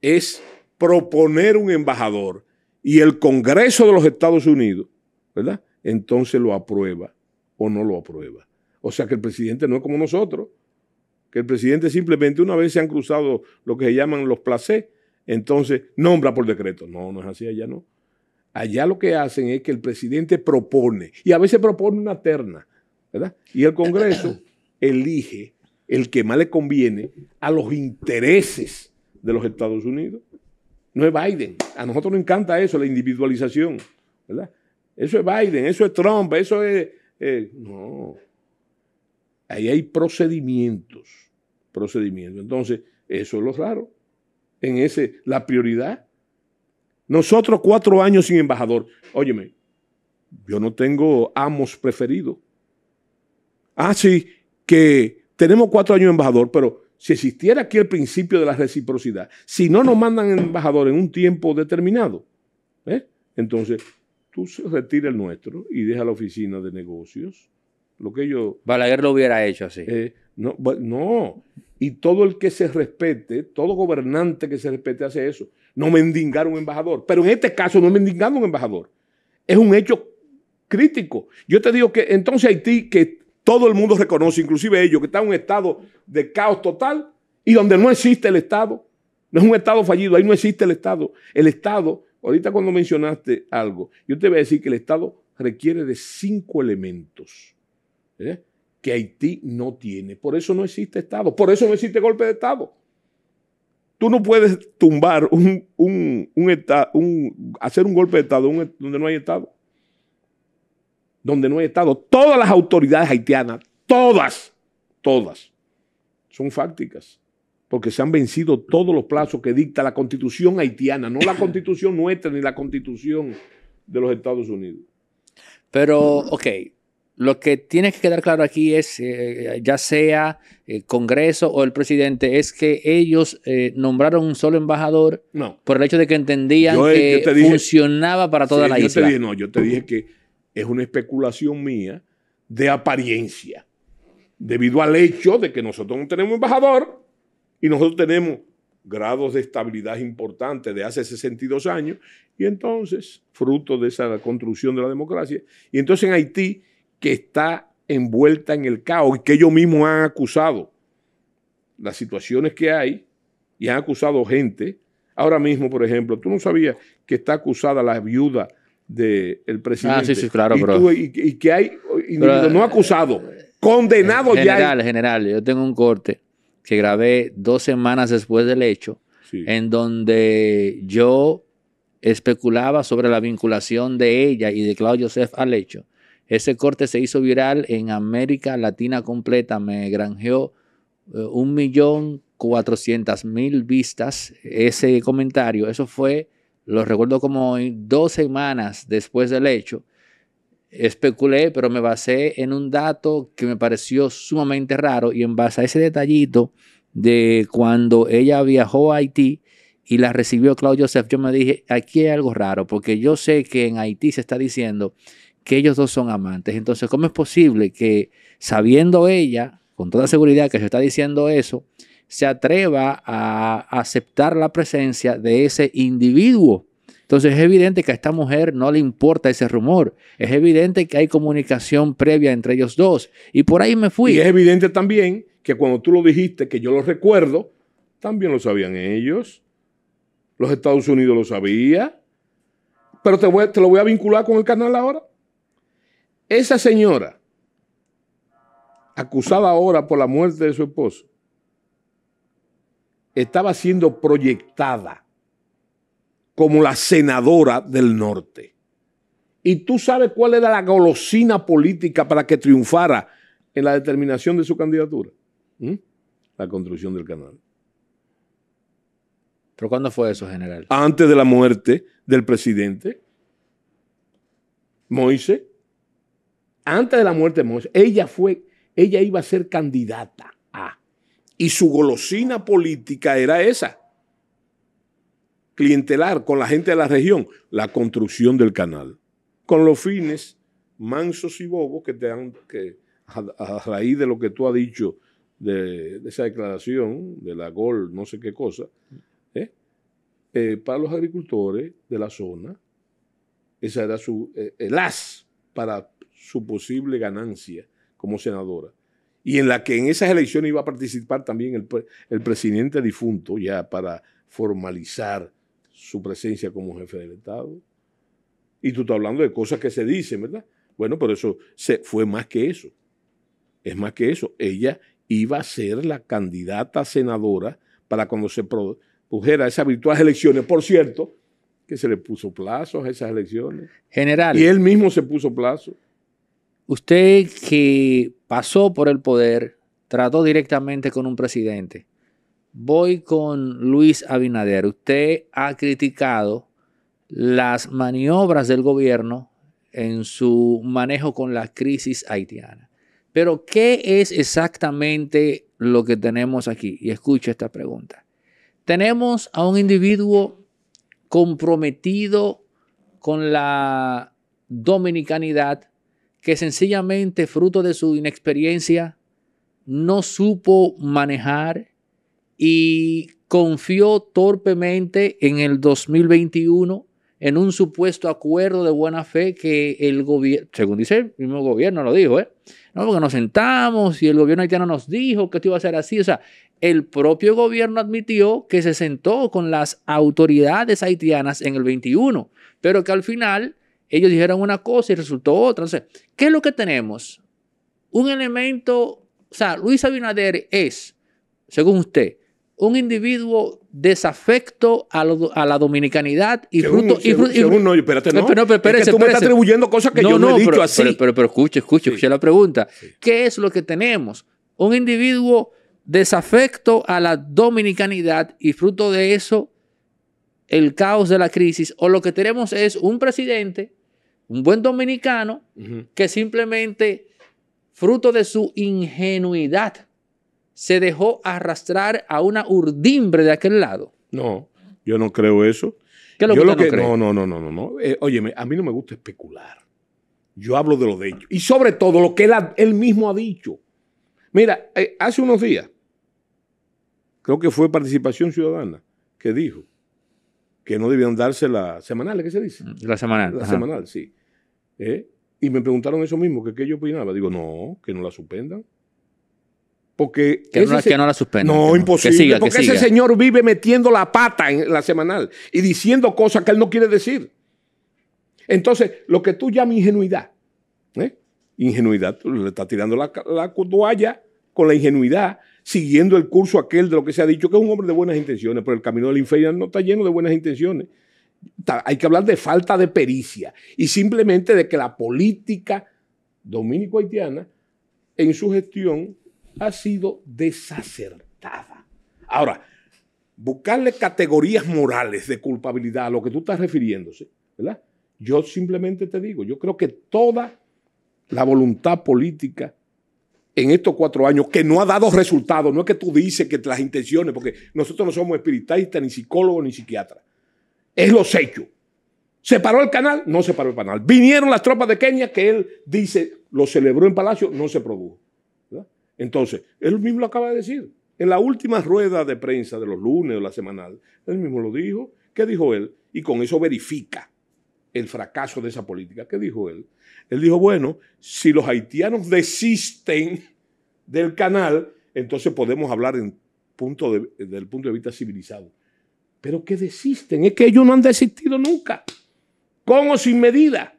es proponer un embajador y el Congreso de los Estados Unidos, ¿verdad? Entonces lo aprueba o no lo aprueba. O sea que el presidente no es como nosotros que el presidente simplemente una vez se han cruzado lo que se llaman los placés, entonces nombra por decreto. No, no es así, allá no. Allá lo que hacen es que el presidente propone, y a veces propone una terna, ¿verdad? Y el Congreso elige el que más le conviene a los intereses de los Estados Unidos. No es Biden. A nosotros nos encanta eso, la individualización, ¿verdad? Eso es Biden, eso es Trump, eso es... Eh, no. Ahí hay procedimientos procedimiento. Entonces, eso es lo raro. En ese, la prioridad. Nosotros cuatro años sin embajador. Óyeme, yo no tengo amos preferidos. Ah, sí, que tenemos cuatro años de embajador, pero si existiera aquí el principio de la reciprocidad, si no nos mandan embajador en un tiempo determinado, ¿eh? entonces tú retira el nuestro y deja la oficina de negocios. Lo que yo. Balaguer lo hubiera hecho así. Eh, no, no. Y todo el que se respete, todo gobernante que se respete hace eso. No mendigar un embajador. Pero en este caso no mendigando un embajador. Es un hecho crítico. Yo te digo que entonces Haití, que todo el mundo reconoce, inclusive ellos, que está en un estado de caos total y donde no existe el Estado. No es un Estado fallido, ahí no existe el Estado. El Estado, ahorita cuando mencionaste algo, yo te voy a decir que el Estado requiere de cinco elementos. ¿eh? que Haití no tiene. Por eso no existe Estado, por eso no existe golpe de Estado. Tú no puedes tumbar un, un, hacer un golpe de Estado donde no hay Estado. Donde no hay Estado. Todas las autoridades haitianas, todas, todas, son fácticas. Porque se han vencido todos los plazos que dicta la constitución haitiana, no la constitución nuestra ni la constitución de los Estados Unidos. Pero, ok, lo que tiene que quedar claro aquí es, eh, eh, ya sea el eh, Congreso o el presidente, es que ellos nombraron un solo embajador por el hecho de que entendían que funcionaba para toda la yo isla. no, yo te dije que es una especulación mía de apariencia, debido al hecho de que nosotros no tenemos embajador y nosotros tenemos grados de estabilidad importantes de hace 62 años, y entonces, fruto de esa construcción de la democracia, y entonces en Haití que está envuelta en el caos y que ellos mismos han acusado. Las situaciones que hay y han acusado gente. Ahora mismo, por ejemplo, tú no sabías que está acusada la viuda del presidente. Ah, sí, sí, claro, y, y, que hay no eh, acusado, condenado ya. General, general, yo tengo un corte que grabé dos semanas después del hecho, en donde yo especulaba sobre la vinculación de ella y de Claudio Joseph al hecho. Ese corte se hizo viral en América Latina completa, me granjeó eh, un millón cuatrocientas mil vistas ese comentario. Eso fue, lo recuerdo como dos semanas después del hecho. Especulé, pero me basé en un dato que me pareció sumamente raro y en base a ese detallito de cuando ella viajó a Haití y la recibió Claudio Joseph, yo me dije, aquí hay algo raro, porque yo sé que en Haití se está diciendo que ellos dos son amantes. Entonces, ¿cómo es posible que sabiendo ella, con toda seguridad que se está diciendo eso, se atreva a aceptar la presencia de ese individuo? Entonces es evidente que a esta mujer no le importa ese rumor. Es evidente que hay comunicación previa entre ellos dos. Y por ahí me fui. Y es evidente también que cuando tú lo dijiste, que yo lo recuerdo, también lo sabían ellos. Los Estados Unidos lo sabía. Pero te, te lo voy a vincular con el canal ahora. Esa señora, acusada ahora por la muerte de su esposo, estaba siendo proyectada como la senadora del norte. Y tú sabes cuál era la golosina política para que triunfara en la determinación de su candidatura. ¿Mm? La construcción del canal. ¿Pero cuándo fue eso, general? Antes de la muerte del presidente Moise antes de la muerte de Moisés, ella fue, ella iba a ser candidata a. Y su golosina política era esa. Clientelar con la gente de la región, la construcción del canal. Con los fines mansos y bobos que te dan que, a, raíz de lo que tú has dicho de, esa declaración, de la GOL, no sé qué cosa, ¿eh? Eh, para los agricultores de la zona, esa era su, las, eh, el as para su posible ganancia como senadora y en la que en esas elecciones iba a participar también el, presidente difunto ya para formalizar su presencia como jefe del Estado. Y tú estás hablando de cosas que se dicen, ¿verdad? Bueno, pero eso se, fue más que eso. Es más que eso. Ella iba a ser la candidata senadora para cuando se produjera esas virtuales elecciones. Por cierto, que se le puso plazos a esas elecciones. General. Y él mismo se puso plazos. Usted que pasó por el poder, trató directamente con un presidente. Voy con Luis Abinader. Usted ha criticado las maniobras del gobierno en su manejo con la crisis haitiana. Pero, ¿qué es exactamente lo que tenemos aquí? Y escucha esta pregunta. Tenemos a un individuo comprometido con la dominicanidad, que sencillamente, fruto de su inexperiencia, no supo manejar y confió torpemente en el 2021 en un supuesto acuerdo de buena fe que el gobierno, según dice el mismo gobierno, lo dijo, ¿eh? No, porque nos sentamos y el gobierno haitiano nos dijo que esto iba a ser así. O sea, el propio gobierno admitió que se sentó con las autoridades haitianas en el 21, pero que al final ellos dijeron una cosa y resultó otra. ¿qué es lo que tenemos? Un elemento, o sea, Luis Abinader es, según usted, un individuo desafecto a, la dominicanidad y fruto... Según, según, no, espérate, no. Pero, pero, es que tú me estás atribuyendo cosas que yo no, he así. Pero, pero, escuche, escuche, escuche la pregunta. ¿Qué es lo que tenemos? Un individuo desafecto a la dominicanidad y fruto de eso el caos de la crisis. O lo que tenemos es un presidente un buen dominicano que simplemente, fruto de su ingenuidad, se dejó arrastrar a una urdimbre de aquel lado. No, yo no creo eso. ¿Qué lo que, no, no, no, no, no, no, eh, a mí no me gusta especular. Yo hablo de lo de hecho. Y sobre todo lo que él, mismo ha dicho. Mira, eh, hace unos días, creo que fue Participación Ciudadana, que dijo que no debían darse la semanal, ¿qué se dice? La semanal. La semanal, sí. ¿Eh? Y me preguntaron eso mismo, que qué yo opinaba. Digo, no, que no la suspendan. Porque que, no, la suspendan. No, imposible. porque ese señor vive metiendo la pata en la semanal y diciendo cosas que él no quiere decir. Entonces, lo que tú llamas ingenuidad, ¿eh? ingenuidad, tú le estás tirando la, la toalla con la ingenuidad, siguiendo el curso aquel de lo que se ha dicho, que es un hombre de buenas intenciones, pero el camino del infierno no está lleno de buenas intenciones hay que hablar de falta de pericia y simplemente de que la política dominico-haitiana en su gestión ha sido desacertada. Ahora, buscarle categorías morales de culpabilidad a lo que tú estás refiriéndose, ¿verdad? Yo simplemente te digo, yo creo que toda la voluntad política en estos cuatro años que no ha dado resultados, no es que tú dices que las intenciones, porque nosotros no somos espiritistas, ni psicólogos, ni psiquiatras. Es los hechos. ¿Se paró el canal? No se paró el canal. Vinieron las tropas de Kenia que él dice, lo celebró en Palacio, no se produjo. Entonces, él mismo lo acaba de decir. En la última rueda de prensa de los lunes o la semanal, él mismo lo dijo. ¿Qué dijo él? Y con eso verifica el fracaso de esa política. ¿Qué dijo él? Él dijo, bueno, si los haitianos desisten del canal, entonces podemos hablar en punto desde el punto de vista civilizado pero que desisten. Es que ellos no han desistido nunca, con o sin medida.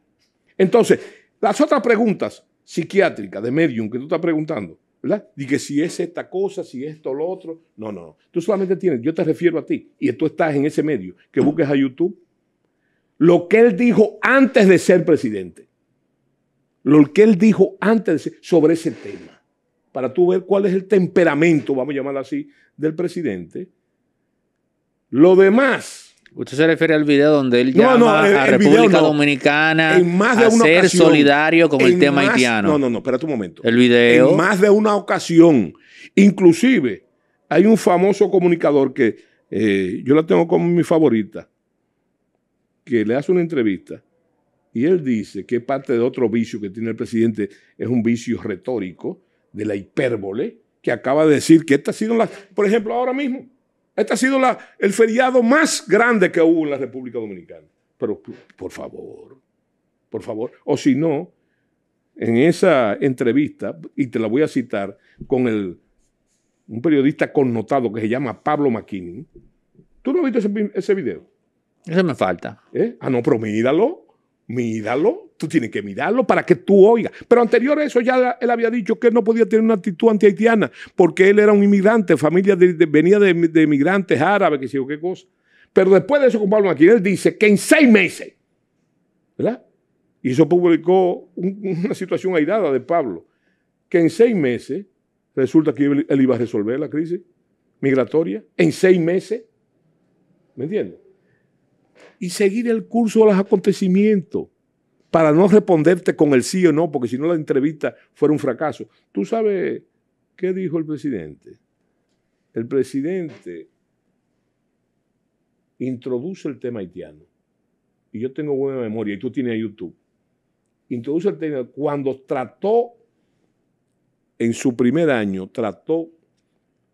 Entonces, las otras preguntas psiquiátricas de medium que tú estás preguntando, ¿verdad? Y que si es esta cosa, si esto, lo otro. No, no, Tú solamente tienes, yo te refiero a ti, y tú estás en ese medio, que busques a YouTube, lo que él dijo antes de ser presidente. Lo que él dijo antes de ser, sobre ese tema. Para tú ver cuál es el temperamento, vamos a llamarlo así, del presidente lo demás. Usted se refiere al video donde él llama a República Dominicana ser solidario con el tema haitiano. No, no, no, espérate un momento. El video. En más de una ocasión. Inclusive, hay un famoso comunicador que eh, yo la tengo como mi favorita, que le hace una entrevista y él dice que parte de otro vicio que tiene el presidente es un vicio retórico de la hipérbole que acaba de decir que ha sido la. por ejemplo, ahora mismo, este ha sido el feriado más grande que hubo en la República Dominicana. Pero por favor, por favor. O si no, en esa entrevista, y te la voy a citar, con el, un periodista connotado que se llama Pablo McKinney. ¿Tú no has visto ese, video? Ese me falta. ¿Eh? Ah, no, pero míralo, tú tienes que mirarlo para que tú oigas. Pero anterior a eso ya él había dicho que él no podía tener una actitud antihaitiana porque él era un inmigrante, familia venía de, inmigrantes árabes, que sé yo qué cosa. Pero después de eso con Pablo él dice que en seis meses, ¿verdad? Y eso publicó una situación airada de Pablo, que en seis meses resulta que él iba a resolver la crisis migratoria, en seis meses, ¿me entiendes? y seguir el curso de los acontecimientos para no responderte con el sí o no, porque si no la entrevista fuera un fracaso. ¿Tú sabes qué dijo el presidente? El presidente introduce el tema haitiano. Y yo tengo buena memoria, y tú tienes YouTube. Introduce el tema cuando trató, en su primer año, trató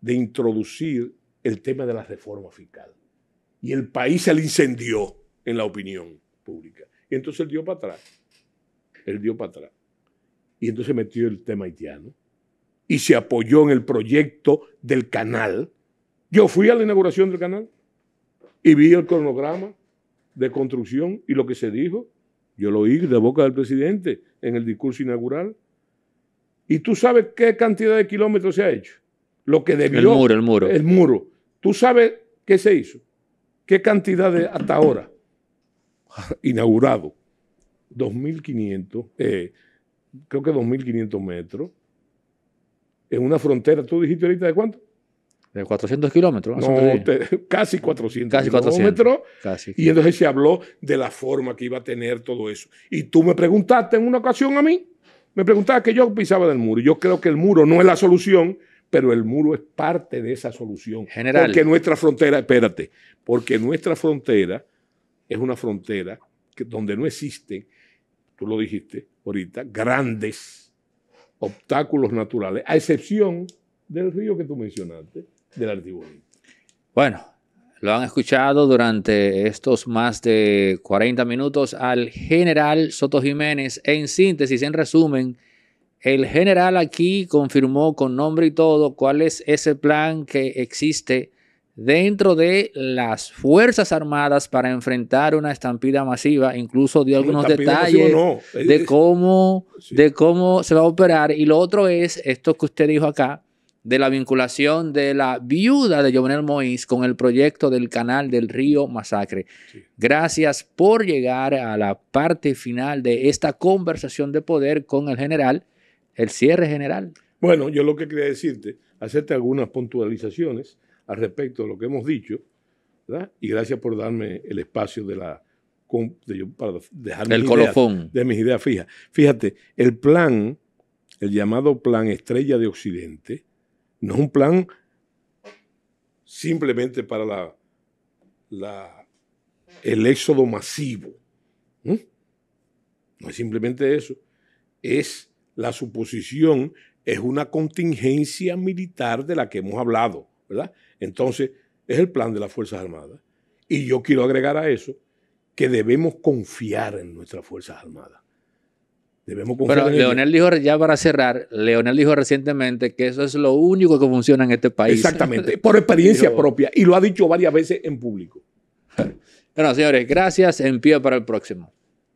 de introducir el tema de la reforma fiscal y el país se le incendió en la opinión pública. Y entonces él dio para atrás. Él dio para atrás. Y entonces metió el tema haitiano. Y se apoyó en el proyecto del canal. Yo fui a la inauguración del canal y vi el cronograma de construcción y lo que se dijo. Yo lo oí de boca del presidente en el discurso inaugural. ¿Y tú sabes qué cantidad de kilómetros se ha hecho? Lo que debió. El muro, el muro. El muro. ¿Tú sabes qué se hizo? ¿Qué cantidad de hasta ahora? Inaugurado. 2.500, eh, creo que 2.500 metros. En una frontera, tú dijiste ahorita de cuánto? De 400 kilómetros. No, casi 400 casi kilómetros. 400. Y entonces se habló de la forma que iba a tener todo eso. Y tú me preguntaste en una ocasión a mí, me preguntaba que yo pisaba del muro. Yo creo que el muro no es la solución, pero el muro es parte de esa solución. Porque nuestra frontera, espérate, porque nuestra frontera es una frontera donde no existen, tú lo dijiste ahorita, grandes obstáculos naturales, a excepción del río que tú mencionaste, del Artibonito. Bueno, lo han escuchado durante estos más de 40 minutos al general Soto Jiménez en síntesis, en resumen el general aquí confirmó con nombre y todo cuál es ese plan que existe dentro de las Fuerzas Armadas para enfrentar una estampida masiva. Incluso dio algunos detalles de, cómo, de cómo se va a operar. Y lo otro es esto que usted dijo acá, de la vinculación de la viuda de Jovenel Moïse con el proyecto del canal del río Masacre. Gracias por llegar a la parte final de esta conversación de poder con el general el cierre general. Bueno, yo lo que quería decirte, hacerte algunas puntualizaciones al respecto de lo que hemos dicho, ¿verdad? Y gracias por darme el espacio de la de, para dejar el colofón. de mis ideas fijas. Fíjate, el plan, el llamado plan Estrella de Occidente, no es un plan simplemente para la, el éxodo masivo. No es simplemente eso, es la suposición es una contingencia militar de la que hemos hablado, ¿verdad? Entonces, es el plan de las Fuerzas Armadas. Y yo quiero agregar a eso que debemos confiar en nuestras Fuerzas Armadas. Debemos confiar Pero Leonel dijo, ya para cerrar, Leonel dijo recientemente que eso es lo único que funciona en este país. Exactamente, por experiencia propia. Y lo ha dicho varias veces en público. Bueno, señores, gracias. En para el próximo.